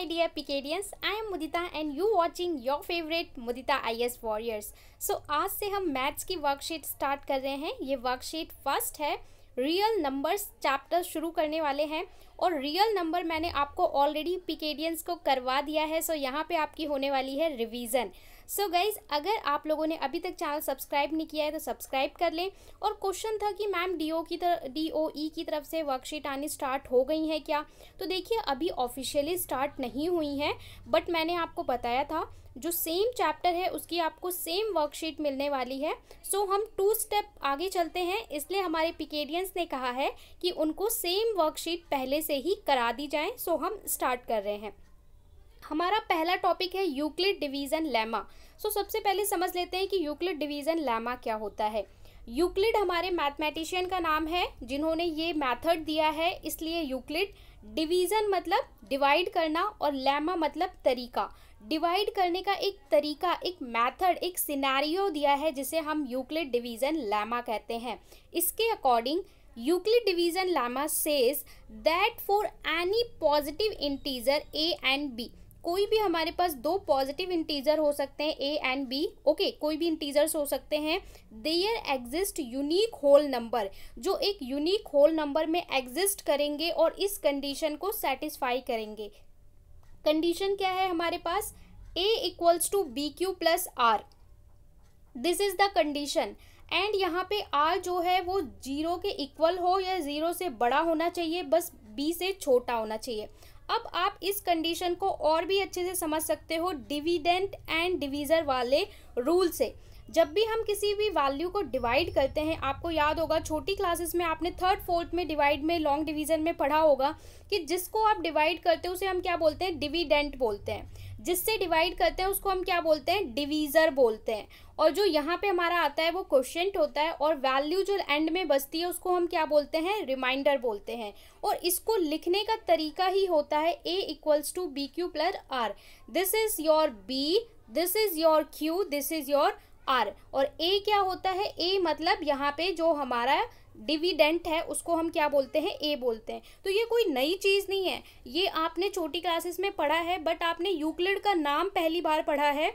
my dear Picadians, I am Mudita and you watching your favorite Mudita IS Warriors. So आज से हम maths की worksheet start कर रहे हैं ये वर्कशीट फर्स्ट है रियल नंबर्स चैप्टर शुरू करने वाले हैं और रियल नंबर मैंने आपको ऑलरेडी पिकेडियंस को करवा दिया है सो यहाँ पे आपकी होने वाली है रिविजन सो so गाइज अगर आप लोगों ने अभी तक चैनल सब्सक्राइब नहीं किया है तो सब्सक्राइब कर लें और क्वेश्चन था कि मैम डी की तरफ डी ई e की तरफ से वर्कशीट आनी स्टार्ट हो गई है क्या तो देखिए अभी ऑफिशियली स्टार्ट नहीं हुई हैं बट मैंने आपको बताया था जो सेम चैप्टर है उसकी आपको सेम वर्कशीट मिलने वाली है सो so, हम टू स्टेप आगे चलते हैं इसलिए हमारे पिकेडियंस ने कहा है कि उनको सेम वर्कशीट पहले से ही करा दी जाए सो so, हम स्टार्ट कर रहे हैं हमारा पहला टॉपिक है Euclid division lemma so so, सबसे पहले समझ लेते हैं कि यूक्लिड डिवीजन लेमा क्या होता है यूक्लिड हमारे मैथमेटिशियन का नाम है जिन्होंने ये मेथड दिया है इसलिए यूक्लिड डिवीजन मतलब डिवाइड करना और लेमा मतलब तरीका डिवाइड करने का एक तरीका एक मेथड एक सिनेरियो दिया है जिसे हम यूक्लिड डिवीजन लेमा कहते हैं इसके according Euclid division lemma says that for any positive integer A and B कोई भी हमारे पास दो पॉजिटिव इंटीजर हो सकते हैं ए एंड बी ओके कोई भी इंटीजर्स हो सकते हैं there exist unique whole number जो एक यूनिक होल नंबर में एग्जिस्ट करेंगे और इस कंडीशन को सेटिस्फाई करेंगे कंडीशन क्या है हमारे पास A equals to B Q plus R this is the condition and यहाँ पे आर जो है वो जीरो के इक्वल हो या जीरो से बड़ा होना चाहिए बस बी से छोटा होना चाहिए अब आप इस कंडीशन को और भी अच्छे से समझ सकते हो डिविडेंट एंड डिवीज़र वाले रूल से जब भी हम किसी भी वैल्यू को डिवाइड करते हैं आपको याद होगा छोटी क्लासेस में आपने थर्ड फोर्थ में डिवाइड में लॉन्ग डिवीजन में पढ़ा होगा कि जिसको आप डिवाइड करते हो उसे हम क्या बोलते हैं डिविडेंट बोलते हैं जिससे डिवाइड करते हैं उसको हम क्या बोलते हैं डिवीज़र बोलते हैं और जो यहाँ पे हमारा आता है वो क्वेश्चन होता है और वैल्यू जो एंड में बचती है उसको हम क्या बोलते हैं रिमाइंडर बोलते हैं और इसको लिखने का तरीका ही होता है A equals to B Q plus R this is your B this is your Q this is your R और ए क्या होता है ए मतलब यहाँ पे जो हमारा डिविडेंट है उसको हम क्या बोलते हैं ए बोलते हैं तो ये कोई नई चीज़ नहीं है ये आपने छोटी क्लासेस में पढ़ा है बट आपने यूक्लिड का नाम पहली बार पढ़ा है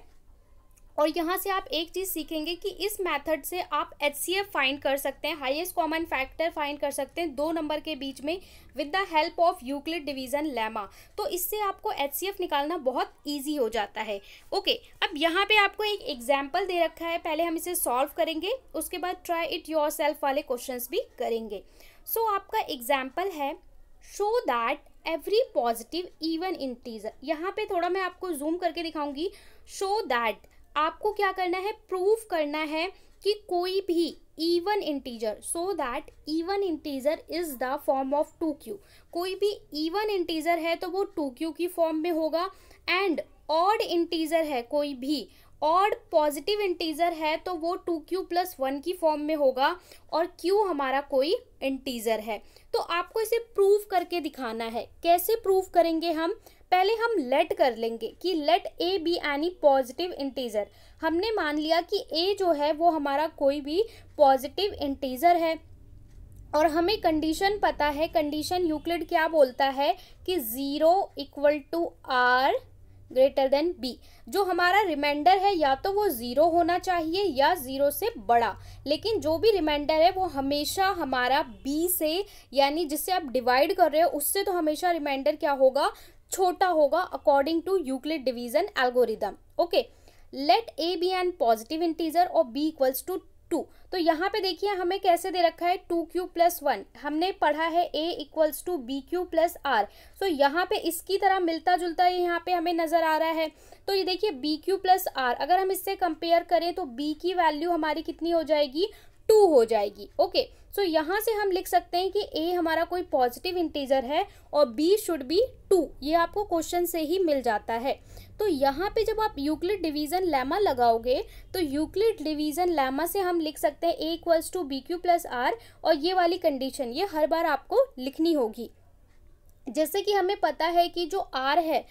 और यहाँ से आप एक चीज़ सीखेंगे कि इस मेथड से आप एच सी एफ फाइंड कर सकते हैं हाईएस्ट कॉमन फैक्टर फाइंड कर सकते हैं दो नंबर के बीच में with the help of Euclid division lemma तो इससे आपको एच सी एफ निकालना बहुत ईजी हो जाता है ओके अब यहाँ पे आपको एक एग्जाम्पल दे रखा है पहले हम इसे सॉल्व करेंगे उसके बाद ट्राई इट योर सेल्फ वाले क्वेश्चन भी करेंगे सो so, आपका एग्जाम्पल है show that every positive even integer यहाँ पे थोड़ा मैं आपको जूम करके दिखाऊंगी शो दैट आपको क्या करना है प्रूव करना है कि कोई भी even integer so that even integer is the form of two Q कोई भी इवन इंटीजर है तो वो टू क्यू की फॉर्म में होगा एंड ऑड इंटीजर है कोई भी ऑड पॉजिटिव इंटीजर है तो वो टू क्यू प्लस वन की फॉर्म में होगा और क्यू हमारा कोई इंटीजर है तो आपको इसे प्रूव करके दिखाना है कैसे प्रूव करेंगे हम पहले हम लेट कर लेंगे कि let A B any positive integer हमने मान लिया कि ए जो है वो हमारा कोई भी पॉजिटिव इंटीजर है और हमें कंडीशन पता है कंडीशन यूक्लिड क्या बोलता है कि zero equal to R greater than B जो हमारा रिमाइंडर है या तो वो ज़ीरो होना चाहिए या ज़ीरो से बड़ा लेकिन जो भी रिमाइंडर है वो हमेशा हमारा बी से यानी जिससे आप डिवाइड कर रहे हो उससे तो हमेशा रिमाइंडर क्या होगा छोटा होगा according to Euclid division algorithm okay let A B an positive integer और बी इक्वल्स टू टू तो यहाँ पे देखिए हमें कैसे दे रखा है टू क्यू प्लस वन हमने पढ़ा है A equals to B Q plus R so यहाँ पे इसकी तरह मिलता जुलता ये यहाँ पे हमें नज़र आ रहा है तो ये देखिए बी क्यू प्लस आर अगर हम इससे कंपेयर करें तो बी की वैल्यू हमारी कितनी हो जाएगी टू हो जाएगी ओके okay. सो so, यहाँ से हम लिख सकते हैं कि ए हमारा कोई पॉजिटिव इंटीजर है और बी शुड बी टू ये आपको क्वेश्चन से ही मिल जाता है तो यहाँ पे जब आप यूक्लिड डिवीजन लेमा लगाओगे तो यूक्लिड डिवीजन लेमा से हम लिख सकते हैं A equals to B Q plus R और ये वाली कंडीशन ये हर बार आपको लिखनी होगी जैसे कि हमें पता है कि जो आर है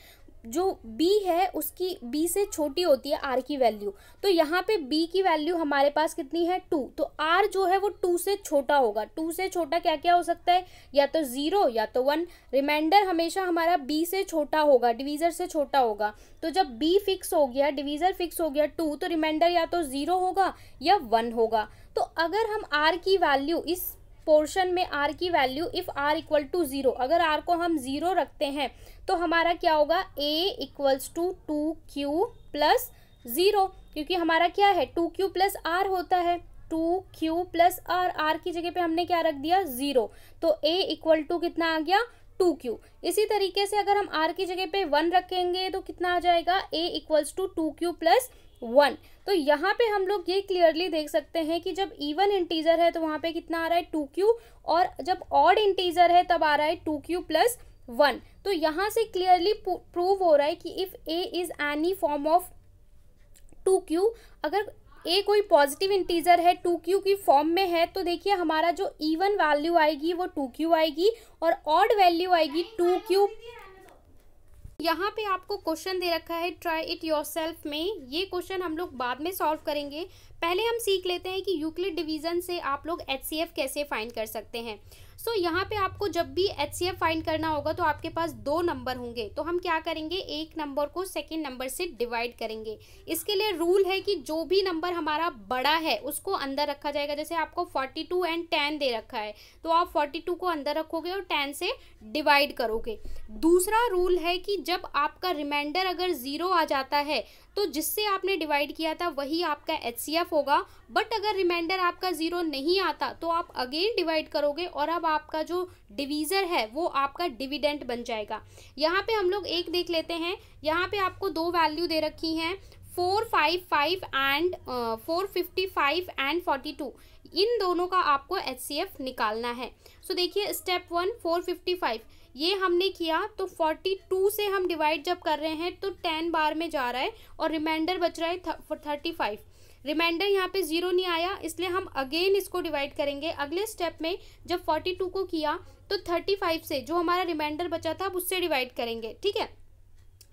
जो b है उसकी b से छोटी होती है r की वैल्यू तो यहाँ पे b की वैल्यू हमारे पास कितनी है टू तो r जो है वो टू से छोटा होगा टू से छोटा क्या क्या हो सकता है या तो ज़ीरो या तो वन रिमाइंडर हमेशा हमारा b से छोटा होगा डिवीज़र से छोटा होगा तो जब b फिक्स हो गया डिवीज़र फिक्स हो गया टू तो रिमाइंडर या तो ज़ीरो होगा या वन होगा तो अगर हम आर की वैल्यू इस पोर्शन में आर की value if R equal to zero अगर आर को हम ज़ीरो रखते हैं तो हमारा क्या होगा A equals to two Q plus zero क्योंकि हमारा क्या है टू क्यू प्लस आर होता है two Q plus R R की जगह पे हमने क्या रख दिया ज़ीरो तो ए इक्वल टू कितना आ गया टू क्यू इसी तरीके से अगर हम आर की जगह पे वन रखेंगे तो कितना आ जाएगा A equals to two Q plus one तो यहाँ पे हम लोग ये क्लियरली देख सकते हैं कि जब इवन इंटीजर है तो वहाँ पे कितना आ रहा है टू क्यू और जब ऑड इंटीजर है तब आ रहा है टू क्यू प्लस वन तो यहाँ से क्लियरली प्रूव हो रहा है कि if A is any form of two Q अगर ए कोई पॉजिटिव इंटीजर है टू क्यू की फॉर्म में है तो देखिए हमारा जो इवन वैल्यू आएगी वो टू क्यू आएगी और ऑड वैल्यू आएगी टू क्यू यहाँ पे आपको क्वेश्चन दे रखा है ट्राई इट योर में ये क्वेश्चन हम लोग बाद में सॉल्व करेंगे पहले हम सीख लेते हैं कि यूक्लिड डिवीज़न से आप लोग एच कैसे फाइंड कर सकते हैं सो so, यहाँ पे आपको जब भी एच सी फाइंड करना होगा तो आपके पास दो नंबर होंगे तो हम क्या करेंगे एक नंबर को सेकेंड नंबर से डिवाइड करेंगे इसके लिए रूल है कि जो भी नंबर हमारा बड़ा है उसको अंदर रखा जाएगा जैसे आपको 42 एंड 10 दे रखा है तो आप 42 को अंदर रखोगे और 10 से डिवाइड करोगे दूसरा रूल है कि जब आपका रिमाइंडर अगर ज़ीरो आ जाता है तो जिससे आपने डिवाइड किया था वही आपका एच होगा बट अगर रिमाइंडर आपका ज़ीरो नहीं आता तो आप अगेन डिवाइड करोगे और अब आपका जो डिवीज़र है वो आपका डिविडेंट बन जाएगा यहाँ पे हम लोग एक देख लेते हैं यहाँ पे आपको दो वैल्यू दे रखी हैं four five five and four fifty five and forty two इन दोनों का आपको एच निकालना है सो so, देखिए step one four fifty five ये हमने किया तो फोर्टी टू से हम डिवाइड जब कर रहे हैं तो टेन बार में जा रहा है और रिमाइंडर बच रहा है थर्टी फाइव रिमाइंडर यहाँ पे ज़ीरो नहीं आया इसलिए हम अगेन इसको डिवाइड करेंगे अगले स्टेप में जब फोर्टी टू को किया तो थर्टी फाइव से जो हमारा रिमाइंडर बचा था अब उससे डिवाइड करेंगे ठीक है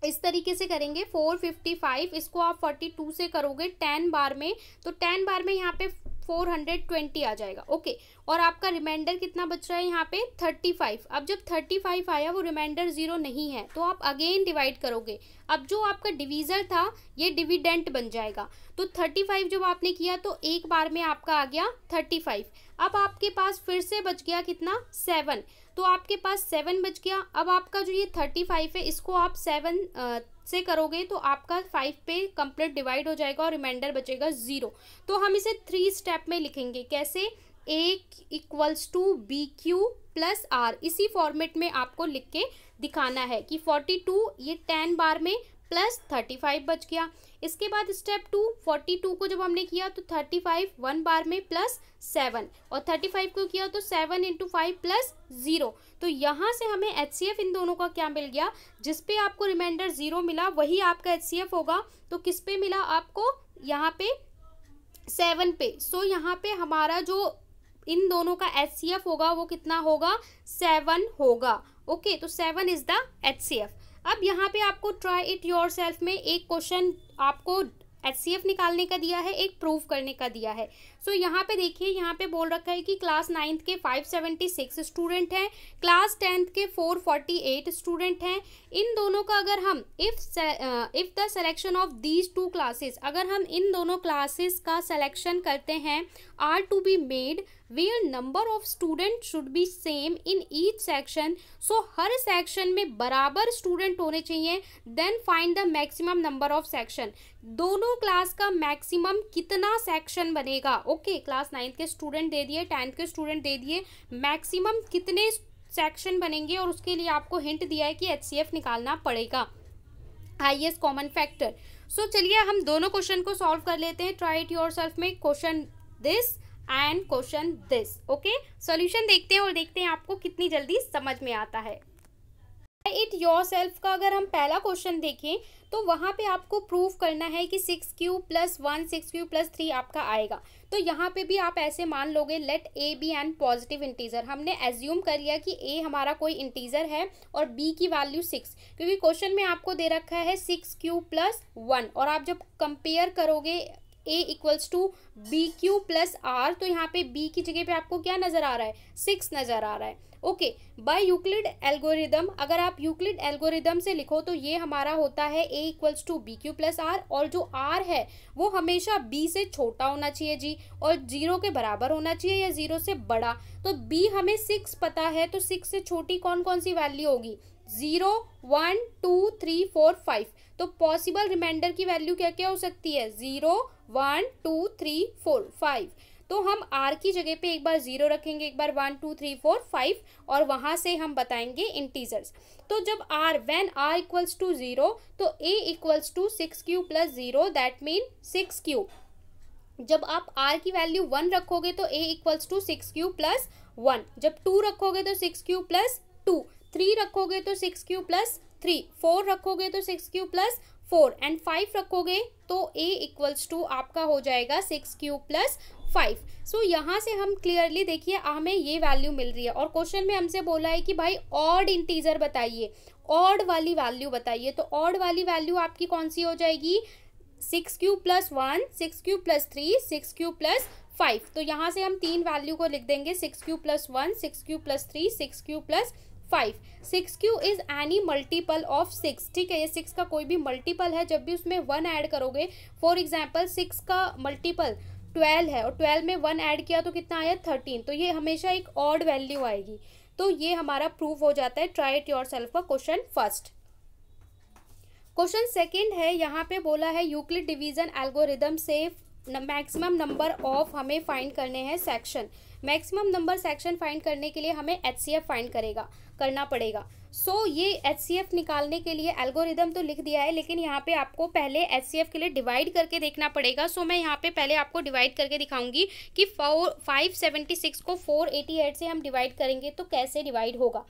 इस तरीके से करेंगे फोर फिफ्टी फाइव इसको आप फोर्टी टू से करोगे टेन बार में तो टेन बार में यहाँ पे फोर हंड्रेड ट्वेंटी आ जाएगा ओके और आपका रिमाइंडर कितना बच रहा है यहाँ पे थर्टी फाइव अब जब थर्टी फाइव आया वो रिमाइंडर ज़ीरो नहीं है तो आप अगेन डिवाइड करोगे अब जो आपका डिवीज़र था ये डिविडेंट बन जाएगा तो थर्टी फाइव जब आपने किया तो एक बार में आपका आ गया थर्टी फाइव अब आपके पास फिर से बच गया कितना सेवन तो आपके पास सेवन बच गया अब आपका जो ये थर्टी फाइव है इसको आप सेवन से करोगे तो आपका फाइव पे कंप्लीट डिवाइड हो जाएगा और रिमाइंडर बचेगा ज़ीरो तो हम इसे थ्री स्टेप में लिखेंगे कैसे A equals to B Q plus R इसी फॉर्मेट में आपको लिख के दिखाना है कि फोर्टी टू ये टेन बार में प्लस थर्टी फाइव बच गया इसके बाद स्टेप टू फोर्टी टू को जब हमने किया तो थर्टी फाइव वन बार में प्लस सेवन और थर्टी फाइव को किया तो seven into five plus zero तो यहाँ से हमें एच सी एफ इन दोनों का क्या मिल गया जिस पे आपको रिमाइंडर ज़ीरो मिला वही आपका एच सी एफ होगा तो किस पे मिला आपको यहाँ पे सेवन पे सो so यहाँ पे हमारा जो इन दोनों का एच होगा वो कितना होगा सेवन होगा ओके तो सेवन इज द एच अब यहाँ पे आपको ट्राई इट योर में एक क्वेश्चन आपको एच निकालने का दिया है एक प्रूफ करने का दिया है सो so, यहाँ पे देखिए यहाँ पे बोल रखा है कि क्लास नाइन्थ के 576 स्टूडेंट हैं क्लास टेंथ के 448 स्टूडेंट हैं इन दोनों का अगर हम if if the selection of these two classes अगर हम इन दोनों क्लासेस का सेलेक्शन करते हैं are to be made where number of student should be same in each section so हर सेक्शन में बराबर स्टूडेंट होने चाहिए then find the maximum number of section दोनों क्लास का मैक्सिमम कितना सेक्शन बनेगा ओके क्लास नाइन्थ के स्टूडेंट दे दिए टेंथ के स्टूडेंट दे दिए मैक्सिमम कितने सेक्शन बनेंगे और उसके लिए आपको हिंट दिया है कि एच निकालना पड़ेगा हाइएस्ट कॉमन फैक्टर सो चलिए हम दोनों क्वेश्चन को सॉल्व कर लेते हैं ट्राई इट योर सेल्फ में question this and question this okay solution देखते हैं और देखते हैं आपको कितनी जल्दी समझ में आता है इट योर सेल्फ का अगर हम पहला क्वेश्चन देखें तो वहाँ पे आपको प्रूव करना है कि six Q plus one six Q plus three आपका आएगा तो यहाँ पे भी आप ऐसे मान लोगे let A B and positive integer हमने एज्यूम कर लिया कि ए हमारा कोई इंटीजर है और बी की वैल्यू सिक्स क्योंकि क्वेश्चन में आपको दे रखा है सिक्स क्यू प्लस वन और आप जब कंपेयर करोगे A equals to B Q plus R तो यहाँ पे बी की जगह पे आपको क्या नज़र आ रहा है सिक्स नज़र आ रहा है ओके बाय यूक्लिड एल्गोरिदम अगर आप यूक्लिड एल्गोरिदम से लिखो तो ये हमारा होता है A equals to B Q plus R और जो आर है वो हमेशा बी से छोटा होना चाहिए जी और जीरो के बराबर होना चाहिए या जीरो से बड़ा तो बी हमें सिक्स पता है तो सिक्स से छोटी कौन कौन सी वैल्यू होगी zero one two three four five तो पॉसिबल रिमाइंडर की वैल्यू क्या क्या हो सकती है zero one two three four five तो हम आर की जगह पे एक बार ज़ीरो रखेंगे एक बार one two three four five और वहाँ से हम बताएंगे इंटीजर्स तो जब r when r equals to zero तो a equals to six Q plus zero that mean six q जब आप आर की वैल्यू वन रखोगे तो a equals to six Q plus one जब टू रखोगे तो six Q plus two three रखोगे तो six Q plus three four रखोगे तो six Q plus four and five रखोगे तो ए इक्वल्स टू आपका हो जाएगा six Q plus five so यहाँ से हम क्लियरली देखिए हमें ये वैल्यू मिल रही है और क्वेश्चन में हमसे बोला है कि भाई ऑड इंटीजर बताइए ऑड वाली वैल्यू बताइए तो ऑड वाली वैल्यू आपकी कौन सी हो जाएगी six Q plus one six Q plus three six Q plus five तो यहाँ से हम तीन वैल्यू को लिख देंगे six Q plus one six Q plus three six Q plus five six q is any multiple of six ठीक है ये सिक्स का कोई भी मल्टीपल है जब भी उसमें वन ऐड करोगे फॉर एग्जाम्पल सिक्स का मल्टीपल ट्वेल्व है और ट्वेल्व में वन ऐड किया तो कितना आया थर्टीन तो ये हमेशा एक ऑड वैल्यू आएगी तो ये हमारा प्रूफ हो जाता है ट्राई इट योर सेल्फ का क्वेश्चन फर्स्ट क्वेश्चन सेकंड है यहाँ पे बोला है यूक्लिड डिवीजन एल्गोरिदम से मैक्सिमम नंबर ऑफ हमें फाइंड करने हैं section maximum number section find करने के लिए हमें एच फाइंड करेगा करना पड़ेगा सो so, ये एच निकालने के लिए एल्गोरिदम तो लिख दिया है लेकिन यहाँ पे आपको पहले एच के लिए डिवाइड करके देखना पड़ेगा सो so, मैं यहाँ पे पहले आपको डिवाइड करके दिखाऊंगी कि फोर फाइव सेवेंटी सिक्स को फोर एटी एट से हम डिवाइड करेंगे तो कैसे डिवाइड होगा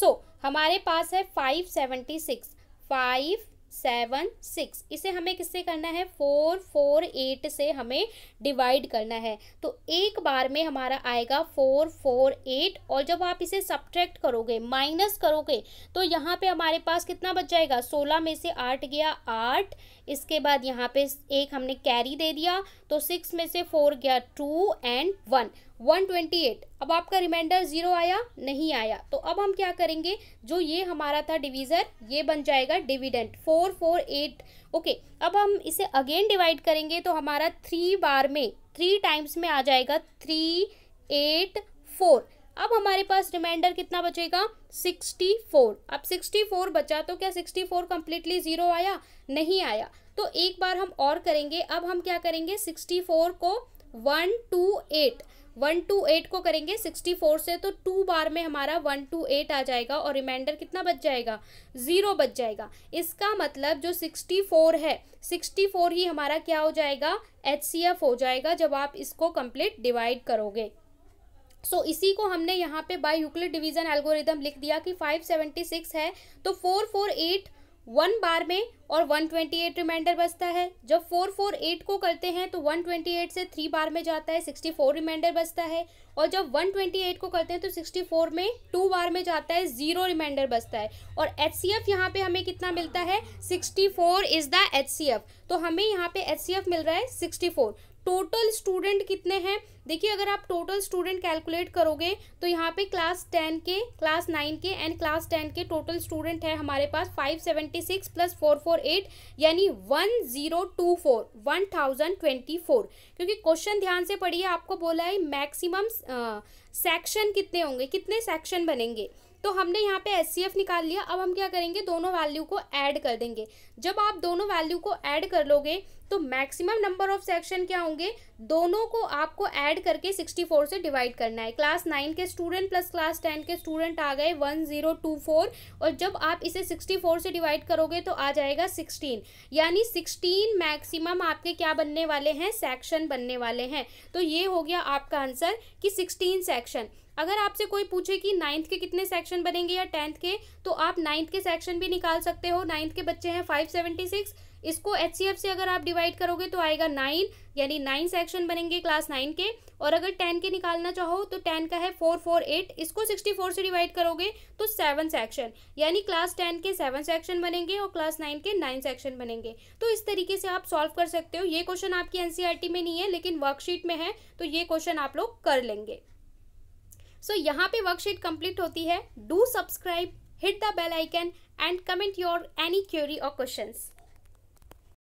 सो so, हमारे पास है five seventy six five seven six इसे हमें किससे करना है फोर फोर एट से हमें डिवाइड करना है तो एक बार में हमारा आएगा फोर फोर एट और जब आप इसे सब्ट्रैक्ट करोगे माइनस करोगे तो यहाँ पे हमारे पास कितना बच जाएगा सोलह में से आठ गया आठ इसके बाद यहाँ पे एक हमने कैरी दे दिया तो सिक्स में से फोर गया two and one one twenty eight अब आपका रिमाइंडर जीरो आया नहीं आया तो अब हम क्या करेंगे जो ये हमारा था डिवीज़र ये बन जाएगा dividend four four eight okay अब हम इसे अगेन डिवाइड करेंगे तो हमारा थ्री बार में थ्री टाइम्स में आ जाएगा थ्री एट फोर अब हमारे पास रिमाइंडर कितना बचेगा 64 अब 64 बचा तो क्या 64 कंप्लीटली ज़ीरो आया नहीं आया तो एक बार हम और करेंगे अब हम क्या करेंगे 64 को one two eight one two eight को करेंगे सिक्सटी फोर से तो टू बार में हमारा वन टू एट आ जाएगा और रिमाइंडर कितना बच जाएगा ज़ीरो बच जाएगा इसका मतलब जो सिक्सटी फोर है सिक्सटी फोर ही हमारा क्या हो जाएगा एच हो जाएगा जब आप इसको कंप्लीट डिवाइड करोगे सो so, इसी को हमने यहाँ पे बाय यूक्लिड डिवीजन एल्गोरिदम लिख दिया कि 576 है तो 448 वन बार में और 128 रिमाइंडर बचता है जब 448 को करते हैं तो 128 से थ्री बार में जाता है 64 रिमाइंडर बचता है और जब 128 को करते हैं तो 64 में टू बार में जाता है जीरो रिमाइंडर बचता है और एच सी एफ यहाँ पर हमें कितना मिलता है four is the H C F तो हमें यहाँ पे एच सी एफ मिल रहा है फोर टोटल स्टूडेंट कितने हैं देखिए अगर आप टोटल स्टूडेंट कैलकुलेट करोगे तो यहाँ पे क्लास टेन के क्लास नाइन के एंड क्लास टेन के टोटल स्टूडेंट है हमारे पास five seventy six plus four four eight यानी one zero two four one thousand twenty four क्योंकि क्वेश्चन ध्यान से पढ़िए आपको बोला है मैक्सिमम सेक्शन कितने होंगे कितने सेक्शन बनेंगे तो हमने यहाँ पे एस निकाल लिया अब हम क्या करेंगे दोनों वैल्यू को ऐड कर देंगे जब आप दोनों वैल्यू को ऐड कर लोगे तो मैक्सिमम नंबर ऑफ सेक्शन क्या होंगे दोनों को आपको ऐड करके 64 से डिवाइड करना है क्लास नाइन के स्टूडेंट प्लस क्लास टेन के स्टूडेंट आ गए 1024 और जब आप इसे 64 से डिवाइड करोगे तो आ जाएगा 16 यानी 16 मैक्सिमम आपके क्या बनने वाले हैं सेक्शन बनने वाले हैं तो ये हो गया आपका आंसर कि सिक्सटीन सेक्शन अगर आपसे कोई पूछे कि नाइन्थ के कितने सेक्शन बनेंगे या टेंथ के तो आप नाइन्थ के सेक्शन भी निकाल सकते हो नाइन्थ के बच्चे हैं फाइव सेवेंटी सिक्स इसको एच से अगर आप डिवाइड करोगे तो आएगा नाइन यानी नाइन सेक्शन बनेंगे क्लास नाइन के और अगर टेन के निकालना चाहो तो टेन का है फोर फोर एट इसको सिक्सटी फोर से डिवाइड करोगे तो सेवन सेक्शन यानी क्लास टेन के सेवन सेक्शन बनेंगे और क्लास नाइन के नाइन सेक्शन बनेंगे तो इस तरीके से आप सॉल्व कर सकते हो ये क्वेश्चन आपकी एनसीईआरटी e में नहीं है लेकिन वर्कशीट में है तो ये क्वेश्चन आप लोग कर लेंगे सो so, यहाँ पे वर्कशीट कंप्लीट होती है do subscribe hit the bell icon and comment your any query और क्वेश्चन